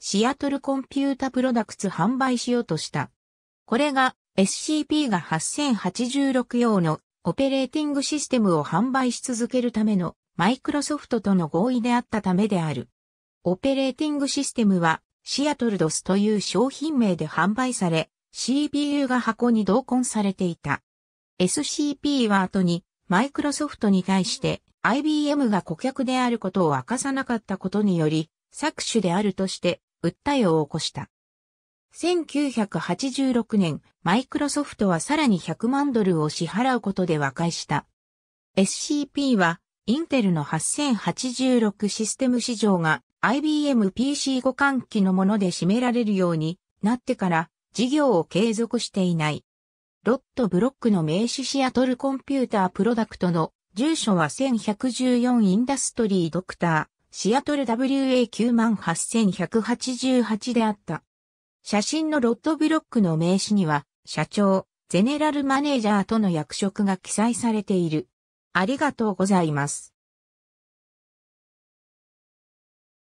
シアトルコンピュータプロダクツ販売しようとした。これが SCP が8086用のオペレーティングシステムを販売し続けるためのマイクロソフトとの合意であったためである。オペレーティングシステムはシアトルドスという商品名で販売され、CPU が箱に同梱されていた。SCP は後にマイクロソフトに対して IBM が顧客であることを明かさなかったことにより、搾取であるとして訴えを起こした。1986年、マイクロソフトはさらに100万ドルを支払うことで和解した。SCP は、インテルの8086システム市場が IBM PC 互換機のもので占められるようになってから事業を継続していない。ロットブロックの名刺シアトルコンピュータープロダクトの住所は1114インダストリードクター。シアトル WA98188 であった。写真のロッドブロックの名刺には、社長、ゼネラルマネージャーとの役職が記載されている。ありがとうございます。